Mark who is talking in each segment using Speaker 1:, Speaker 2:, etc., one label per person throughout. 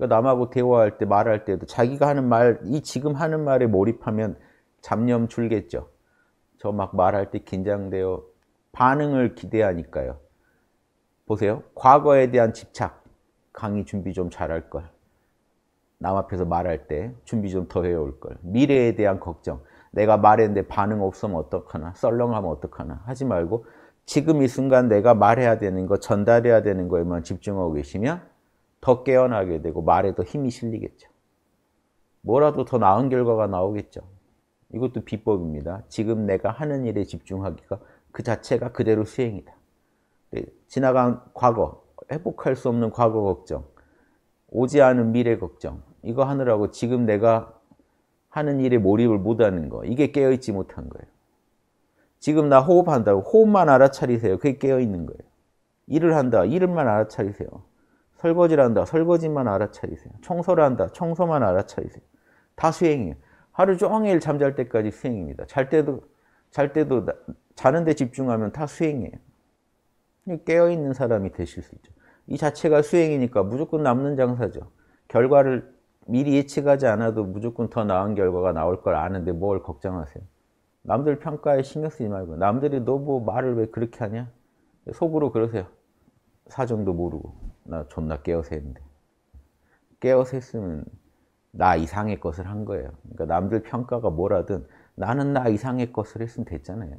Speaker 1: 그러니까 남하고 대화할 때 말할 때도 자기가 하는 말, 이 지금 하는 말에 몰입하면 잡념 줄겠죠. 저 막 말할 때 긴장되어 반응을 기대하니까요. 보세요. 과거에 대한 집착. 강의 준비 좀 잘할 걸. 남 앞에서 말할 때 준비 좀 더 해올 걸. 미래에 대한 걱정. 내가 말했는데 반응 없으면 어떡하나. 썰렁하면 어떡하나. 하지 말고 지금 이 순간 내가 말해야 되는 거, 전달해야 되는 거에만 집중하고 계시면 더 깨어나게 되고 말에 더 힘이 실리겠죠. 뭐라도 더 나은 결과가 나오겠죠. 이것도 비법입니다. 지금 내가 하는 일에 집중하기가 그 자체가 그대로 수행이다. 네, 지나간 과거, 회복할 수 없는 과거 걱정, 오지 않은 미래 걱정, 이거 하느라고 지금 내가 하는 일에 몰입을 못하는 거, 이게 깨어있지 못한 거예요. 지금 나 호흡한다고 호흡만 알아차리세요. 그게 깨어있는 거예요. 일을 한다. 일을만 알아차리세요. 설거지를 한다. 설거지만 알아차리세요. 청소를 한다. 청소만 알아차리세요. 다 수행이에요. 하루 종일 잠잘 때까지 수행입니다. 잘 때도 잘 때도 자는데 집중하면 다 수행이에요. 깨어있는 사람이 되실 수 있죠. 이 자체가 수행이니까 무조건 남는 장사죠. 결과를 미리 예측하지 않아도 무조건 더 나은 결과가 나올 걸 아는데 뭘 걱정하세요. 남들 평가에 신경 쓰지 말고 남들이 너 뭐 말을 왜 그렇게 하냐? 속으로 그러세요. 사정도 모르고. 나 존나 깨어서 는데 깨어서 했으면 나 이상의 것을 한 거예요. 그러니까 남들 평가가 뭐라든 나는 나 이상의 것을 했으면 됐잖아요.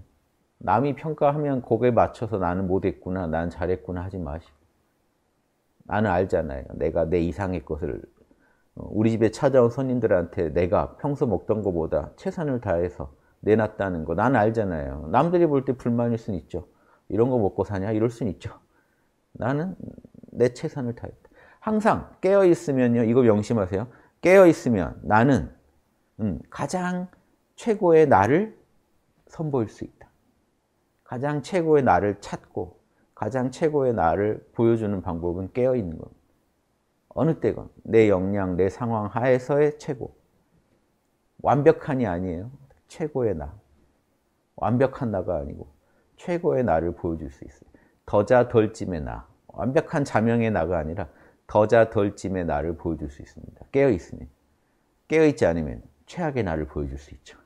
Speaker 1: 남이 평가하면 거기에 맞춰서 나는 못했구나, 난 잘했구나 하지 마시 나는 알잖아요. 내가 내 이상의 것을 어, 우리 집에 찾아온 손님들한테 내가 평소 먹던 것보다 최선을 다해서 내놨다는 거나 알잖아요. 남들이 볼 때 불만일 순 있죠. 이런 거 먹고 사냐? 이럴 순 있죠. 나는 내 최선을 다했다. 항상 깨어있으면요. 이거 명심하세요. 깨어있으면 나는 음, 가장 최고의 나를 선보일 수 있다. 가장 최고의 나를 찾고 가장 최고의 나를 보여주는 방법은 깨어있는 겁니다. 어느 때건 내 역량, 내 상황 하에서의 최고. 완벽한이 아니에요. 최고의 나. 완벽한 나가 아니고 최고의 나를 보여줄 수 있어요. 더자 덜짐의 나. 완벽한 자명의 나가 아니라 더자 덜짐의 나를 보여줄 수 있습니다. 깨어있으니. 깨어있지 않으면 최악의 나를 보여줄 수 있죠.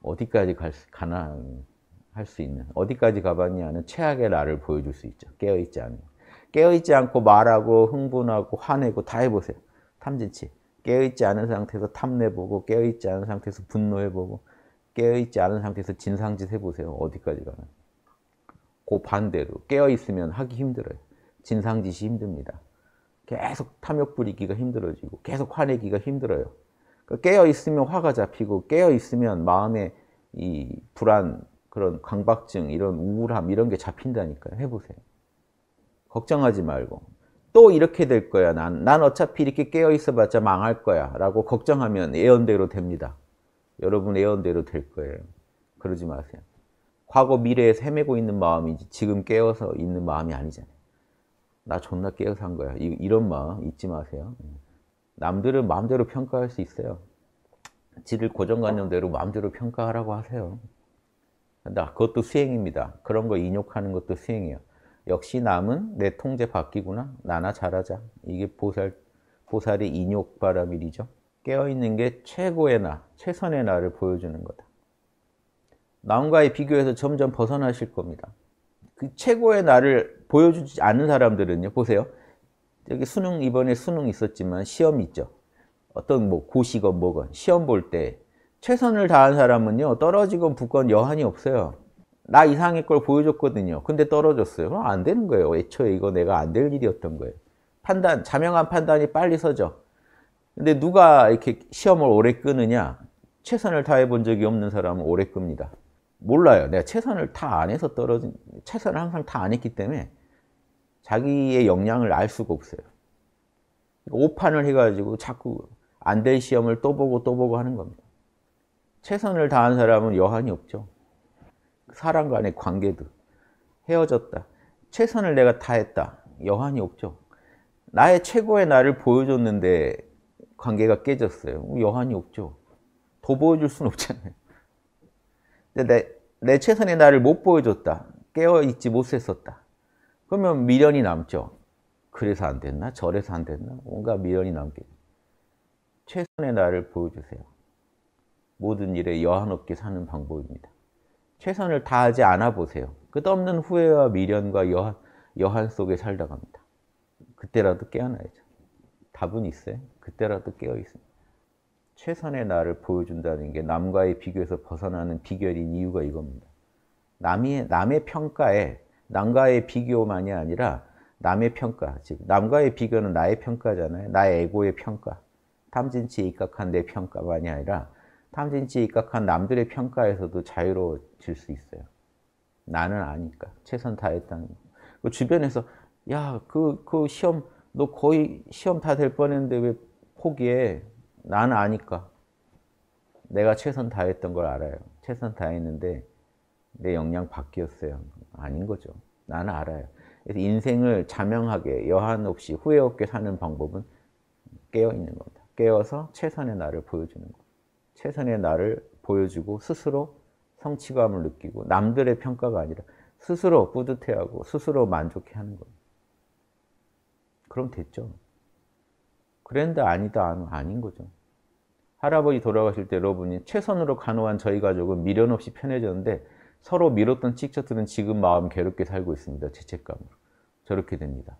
Speaker 1: 어디까지 갈 수, 가나, 할 수 있는, 어디까지 가봤냐는 최악의 나를 보여줄 수 있죠. 깨어있지 않으면. 깨어있지 않고 말하고 흥분하고 화내고 다 해보세요. 탐진치. 깨어있지 않은 상태에서 탐내보고, 깨어있지 않은 상태에서 분노해보고, 깨어있지 않은 상태에서 진상짓 해보세요. 어디까지 가나. 그 반대로 깨어있으면 하기 힘들어요. 진상짓이 힘듭니다. 계속 탐욕 부리기가 힘들어지고 계속 화내기가 힘들어요. 그러니까 깨어있으면 화가 잡히고 깨어있으면 마음에 이 불안, 그런 강박증, 이런 우울함 이런 게 잡힌다니까요. 해보세요. 걱정하지 말고 또 이렇게 될 거야. 난, 난 어차피 이렇게 깨어있어봤자 망할 거야. 라고 걱정하면 예언대로 됩니다. 여러분 예언대로될 거예요. 그러지 마세요. 과거 미래에서 헤매고 있는 마음이지 지금 깨어서 있는 마음이 아니잖아요. 나 존나 깨어서 한 거야. 이, 런 마음 잊지 마세요. 예. 남들은 마음대로 평가할 수 있어요. 지를 고정관념대로 마음대로 평가하라고 하세요. 나 그것도 수행입니다. 그런 거 인욕하는 것도 수행이에요. 역시 남은 내 통제 바뀌구나. 나나 잘하자. 이게 보살, 보살의 인욕바라밀이죠. 깨어있는 게 최고의 나, 최선의 나를 보여주는 거다. 남과의 비교에서 점점 벗어나실 겁니다. 그 최고의 나를 보여주지 않은 사람들은요, 보세요. 여기 수능, 이번에 수능 있었지만 시험 있죠. 어떤 뭐 고시건 뭐건 시험 볼 때 최선을 다한 사람은요, 떨어지건 붙건 여한이 없어요. 나 이상의 걸 보여줬거든요. 근데 떨어졌어요. 그럼 안 되는 거예요. 애초에 이거 내가 안 될 일이었던 거예요. 판단, 자명한 판단이 빨리 서죠. 근데 누가 이렇게 시험을 오래 끄느냐? 최선을 다해 본 적이 없는 사람은 오래 끕니다. 몰라요. 내가 최선을 다 안 해서 떨어진, 최선을 항상 다 안 했기 때문에 자기의 역량을 알 수가 없어요. 그러니까 오판을 해가지고 자꾸 안 될 시험을 또 보고 또 보고 하는 겁니다. 최선을 다한 사람은 여한이 없죠. 그 사람 간의 관계도 헤어졌다. 최선을 내가 다했다. 여한이 없죠. 나의 최고의 나를 보여줬는데 관계가 깨졌어요. 여한이 없죠. 더 보여줄 수는 없잖아요. 내, 내 최선의 나를 못 보여줬다. 깨어있지 못했었다. 그러면 미련이 남죠. 그래서 안 됐나? 저래서 안 됐나? 뭔가 미련이 남게. 최선의 나를 보여주세요. 모든 일에 여한 없게 사는 방법입니다. 최선을 다하지 않아 보세요. 끝없는 후회와 미련과 여한, 여한 속에 살다 갑니다. 그때라도 깨어나야죠. 답은 있어요. 그때라도 깨어 있습니다. 최선의 나를 보여준다는 게 남과의 비교에서 벗어나는 비결인 이유가 이겁니다. 남이, 남의 평가에 남과의 비교만이 아니라 남의 평가, 즉 남과의 비교는 나의 평가잖아요. 나의 에고의 평가, 탐진치에 입각한 내 평가만이 아니라 탐진치에 입각한 남들의 평가에서도 자유로워질 수 있어요. 나는 아니까 최선 다했다는 거. 그 주변에서 야그그 그 시험 너 거의 시험 다 될 뻔했는데 왜 포기해? 나는 아니까. 내가 최선 다했던 걸 알아요. 최선 다했는데 내 역량 바뀌었어요. 아닌 거죠. 나는 알아요. 그래서 인생을 자명하게 여한 없이 후회 없게 사는 방법은 깨어 있는 겁니다. 깨어서 최선의 나를 보여주는 거. 최선의 나를 보여주고 스스로 성취감을 느끼고 남들의 평가가 아니라 스스로 뿌듯해하고 스스로 만족해 하는 거 그럼 됐죠. 그랜다 아니다 아닌 거죠. 할아버지 돌아가실 때 여러분이 최선으로 간호한 저희 가족은 미련 없이 편해졌는데 서로 미뤘던 칙처트는 지금 마음 괴롭게 살고 있습니다. 죄책감으로. 저렇게 됩니다.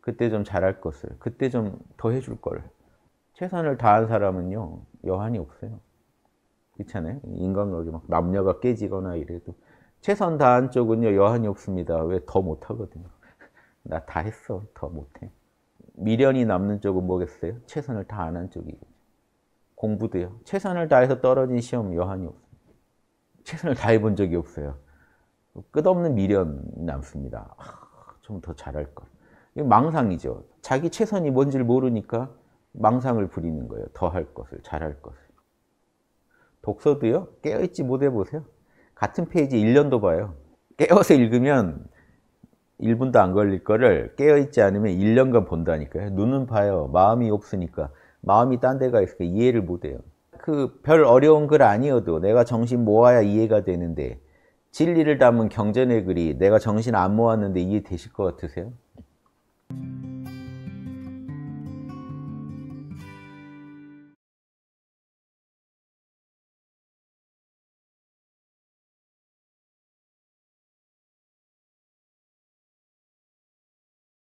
Speaker 1: 그때 좀 잘할 것을, 그때 좀 더 해줄 걸. 최선을 다한 사람은요, 여한이 없어요. 그렇아요 인간관계 막 남녀가 깨지거나 이래도 최선 다한 쪽은요, 여한이 없습니다. 왜 더 못하거든요. 나 다 했어. 더 못해. 미련이 남는 쪽은 뭐겠어요? 최선을 다하는 쪽이고 공부도요. 최선을 다해서 떨어진 시험 여한이 없습니다. 최선을 다해본 적이 없어요. 끝없는 미련이 남습니다. 아, 좀더 잘할 걸. 망상이죠. 자기 최선이 뭔지를 모르니까 망상을 부리는 거예요. 더 할 것을, 잘할 것을. 독서도요. 깨어있지 못해 보세요. 같은 페이지 1년도 봐요. 깨어서 읽으면 1분도 안 걸릴 거를 깨어있지 않으면 1년간 본다니까요. 눈은 봐요. 마음이 없으니까. 마음이 딴 데가 있으니까 이해를 못해요. 그 별 어려운 글 아니어도 내가 정신 모아야 이해가 되는데 진리를 담은 경전의 글이 내가 정신 안 모았는데 이해되실 것 같으세요?